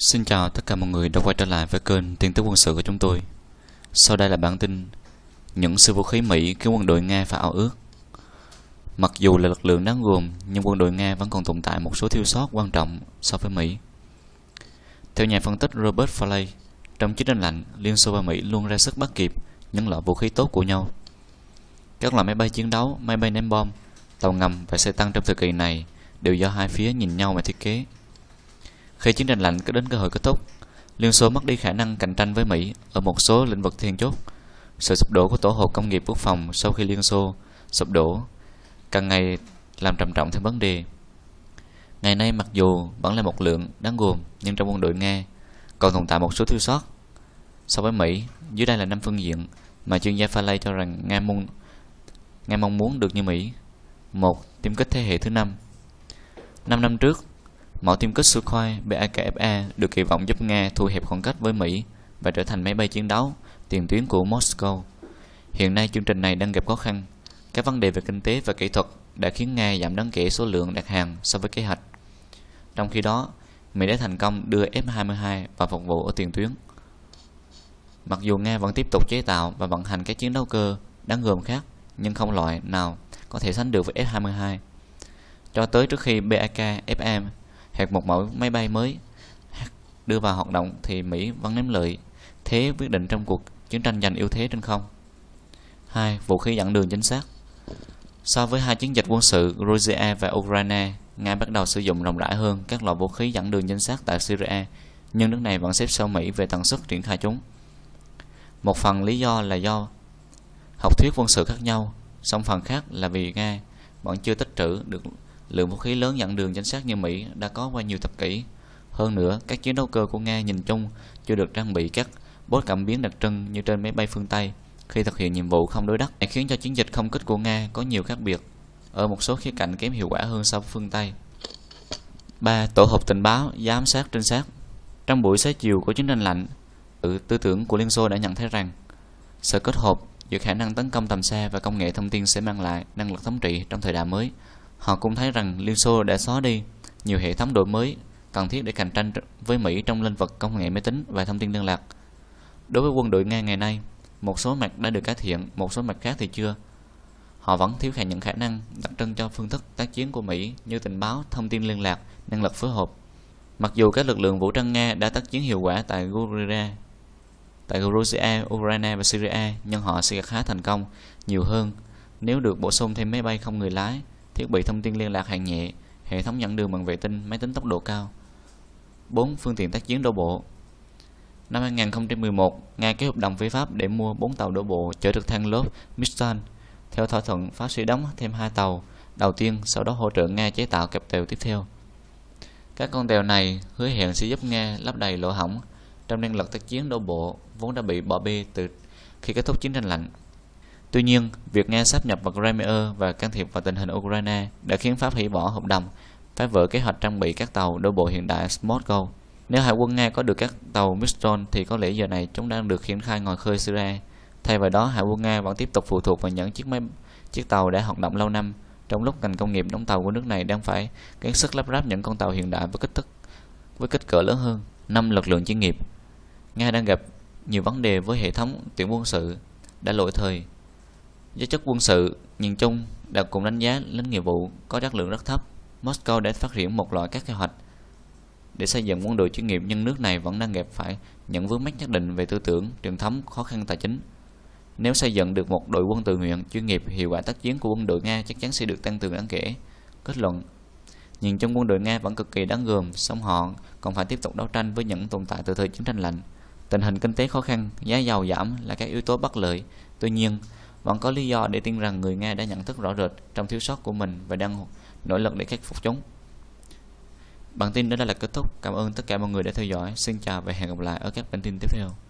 Xin chào tất cả mọi người đã quay trở lại với kênh tin tức quân sự của chúng tôi. Sau đây là bản tin những siêu vũ khí Mỹ khiến quân đội Nga phải ao ước. Mặc dù là lực lượng đáng gồm, nhưng quân đội Nga vẫn còn tồn tại một số thiếu sót quan trọng so với Mỹ. Theo nhà phân tích Robert Farley, trong chiến tranh lạnh, Liên Xô và Mỹ luôn ra sức bắt kịp những loại vũ khí tốt của nhau. Các loại máy bay chiến đấu, máy bay ném bom, tàu ngầm và xe tăng trong thời kỳ này đều do hai phía nhìn nhau mà thiết kế. Khi chiến tranh lạnh có đến cơ hội kết thúc, Liên Xô mất đi khả năng cạnh tranh với Mỹ ở một số lĩnh vực then chốt. Sự sụp đổ của tổ hợp công nghiệp quốc phòng sau khi Liên Xô sụp đổ càng ngày làm trầm trọng thêm vấn đề. Ngày nay mặc dù vẫn là một lượng đáng gồm nhưng trong quân đội Nga còn tồn tại một số thiếu sót. So với Mỹ, dưới đây là năm phương diện mà chuyên gia Farley cho rằng Nga mong, Nga mong muốn được như Mỹ. một Tiêm kích thế hệ thứ năm Năm năm trước, Mẫu tiêm kích Sukhoi BAKFA được kỳ vọng giúp Nga thu hẹp khoảng cách với Mỹ và trở thành máy bay chiến đấu tiền tuyến của Moscow. Hiện nay chương trình này đang gặp khó khăn. Các vấn đề về kinh tế và kỹ thuật đã khiến Nga giảm đáng kể số lượng đặt hàng so với kế hoạch. Trong khi đó, Mỹ đã thành công đưa F-22 vào phục vụ ở tiền tuyến. Mặc dù Nga vẫn tiếp tục chế tạo và vận hành các chiến đấu cơ đáng gồm khác, nhưng không loại nào có thể sánh được với F-22. Cho tới trước khi BAK FM hoặc một mẫu máy bay mới đưa vào hoạt động thì Mỹ vẫn nếm lợi thế quyết định trong cuộc chiến tranh giành ưu thế trên không. 2. Vũ khí dẫn đường chính xác So với hai chiến dịch quân sự Georgia và Ukraine, Nga bắt đầu sử dụng rộng rãi hơn các loại vũ khí dẫn đường chính xác tại Syria, nhưng nước này vẫn xếp sau Mỹ về tần suất triển khai chúng. Một phần lý do là do học thuyết quân sự khác nhau, song phần khác là vì Nga vẫn chưa tích trữ được lượng vũ khí lớn chặn đường chính xác như Mỹ đã có qua nhiều thập kỷ. Hơn nữa, các chiến đấu cơ của Nga nhìn chung chưa được trang bị các bốt cảm biến đặc trưng như trên máy bay phương Tây khi thực hiện nhiệm vụ không đối đất, khiến cho chiến dịch không kích của Nga có nhiều khác biệt ở một số khía cạnh kém hiệu quả hơn so với phương Tây. 3. Tổ hợp tình báo, giám sát, trinh sát Trong buổi xế chiều của chiến tranh lạnh, tự tư tưởng của Liên Xô đã nhận thấy rằng sự kết hợp giữa khả năng tấn công tầm xa và công nghệ thông tin sẽ mang lại năng lực thống trị trong thời đại mới Họ cũng thấy rằng Liên Xô đã xóa đi nhiều hệ thống đổi mới cần thiết để cạnh tranh với Mỹ trong lĩnh vực công nghệ máy tính và thông tin liên lạc. Đối với quân đội Nga ngày nay, một số mặt đã được cải thiện, một số mặt khác thì chưa. Họ vẫn thiếu khả những khả năng đặc trưng cho phương thức tác chiến của Mỹ như tình báo, thông tin liên lạc, năng lực phối hợp. Mặc dù các lực lượng vũ trang Nga đã tác chiến hiệu quả tại Guerrilla, tại Georgia, Ukraine và Syria, nhưng họ sẽ khá thành công nhiều hơn nếu được bổ sung thêm máy bay không người lái thiết bị thông tin liên lạc hạng nhẹ, hệ thống nhận đường bằng vệ tinh, máy tính tốc độ cao. 4. Phương tiện tác chiến đổ bộ Năm 2011, Nga ký hợp đồng với Pháp để mua 4 tàu đổ bộ chở trực thăng lốp Mistral. Theo thỏa thuận, Pháp sẽ đóng thêm 2 tàu đầu tiên, sau đó hỗ trợ Nga chế tạo cặp tàu tiếp theo. Các con tàu này hứa hẹn sẽ giúp Nga lấp đầy lỗ hỏng trong năng lực tác chiến đổ bộ vốn đã bị bỏ bê từ khi kết thúc chiến tranh lạnh. Tuy nhiên, việc Nga sắp nhập vào Crimea và can thiệp vào tình hình Ukraine đã khiến Pháp hủy bỏ hợp đồng, phá vỡ kế hoạch trang bị các tàu đô bộ hiện đại Smolkov. Nếu hải quân Nga có được các tàu Mistral thì có lẽ giờ này chúng đang được triển khai ngoài khơi Syria. Thay vào đó, hải quân Nga vẫn tiếp tục phụ thuộc vào những chiếc máy chiếc tàu đã hoạt động lâu năm, trong lúc ngành công nghiệp đóng tàu của nước này đang phải gắng sức lắp ráp những con tàu hiện đại với kích thước với kích cỡ lớn hơn. Năm lực lượng chuyên nghiệp. Nga đang gặp nhiều vấn đề với hệ thống tuyển quân sự đã lỗi thời Giới chức quân sự nhìn chung đã cùng đánh giá lính nghiệp vụ có chất lượng rất thấp. Moscow đã phát triển một loại các kế hoạch để xây dựng quân đội chuyên nghiệp nhưng nước này vẫn đang gặp phải những vướng mắc nhất định về tư tưởng, truyền thống, khó khăn tài chính. Nếu xây dựng được một đội quân tự nguyện chuyên nghiệp, hiệu quả tác chiến của quân đội Nga chắc chắn sẽ được tăng cường đáng kể. Kết luận Nhìn chung quân đội Nga vẫn cực kỳ đáng gờm, song họ còn phải tiếp tục đấu tranh với những tồn tại từ thời chiến tranh lạnh. Tình hình kinh tế khó khăn, giá dầu giảm là các yếu tố bất lợi. Tuy nhiên, vẫn có lý do để tin rằng người Nga đã nhận thức rõ rệt trong thiếu sót của mình và đang nỗ lực để khắc phục chúng. Bản tin đến đây là kết thúc. Cảm ơn tất cả mọi người đã theo dõi. Xin chào và hẹn gặp lại ở các bản tin tiếp theo.